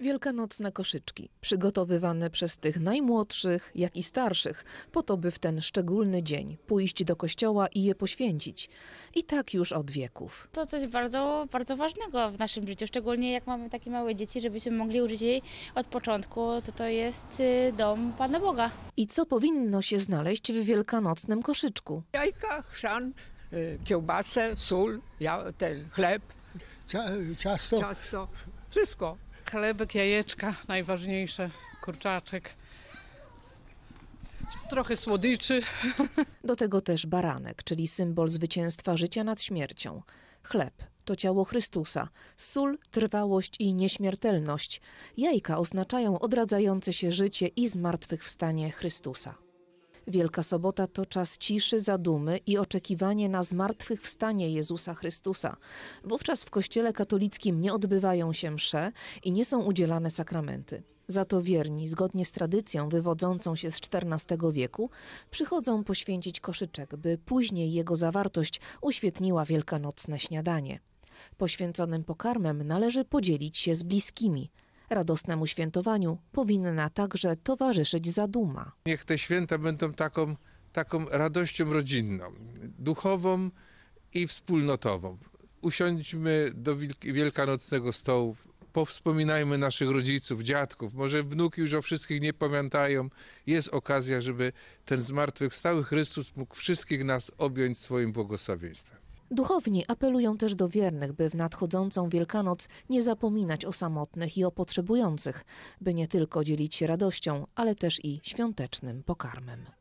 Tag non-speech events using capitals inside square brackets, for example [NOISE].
Wielkanocne koszyczki, przygotowywane przez tych najmłodszych, jak i starszych, po to, by w ten szczególny dzień pójść do kościoła i je poświęcić. I tak już od wieków. To coś bardzo, bardzo ważnego w naszym życiu, szczególnie jak mamy takie małe dzieci, żebyśmy mogli użyć jej od początku, to to jest y, dom Pana Boga. I co powinno się znaleźć w wielkanocnym koszyczku? Jajka, chrzan, y, kiełbasę, sól, ten chleb, ciasto. ciasto. Wszystko chlebek, jajeczka, najważniejsze, kurczaczek. Trochę słodyczy. [LAUGHS] Do tego też baranek, czyli symbol zwycięstwa życia nad śmiercią. Chleb to ciało Chrystusa, sól trwałość i nieśmiertelność. Jajka oznaczają odradzające się życie i zmartwychwstanie Chrystusa. Wielka Sobota to czas ciszy, zadumy i oczekiwanie na zmartwychwstanie Jezusa Chrystusa. Wówczas w Kościele katolickim nie odbywają się msze i nie są udzielane sakramenty. Za to wierni, zgodnie z tradycją wywodzącą się z XIV wieku, przychodzą poświęcić koszyczek, by później jego zawartość uświetniła wielkanocne śniadanie. Poświęconym pokarmem należy podzielić się z bliskimi – Radosnemu świętowaniu powinna także towarzyszyć zaduma. Niech te święta będą taką, taką radością rodzinną, duchową i wspólnotową. Usiądźmy do wielkanocnego stołu, powspominajmy naszych rodziców, dziadków, może wnuki już o wszystkich nie pamiętają. Jest okazja, żeby ten zmartwychwstały Chrystus mógł wszystkich nas objąć swoim błogosławieństwem. Duchowni apelują też do wiernych, by w nadchodzącą Wielkanoc nie zapominać o samotnych i o potrzebujących, by nie tylko dzielić się radością, ale też i świątecznym pokarmem.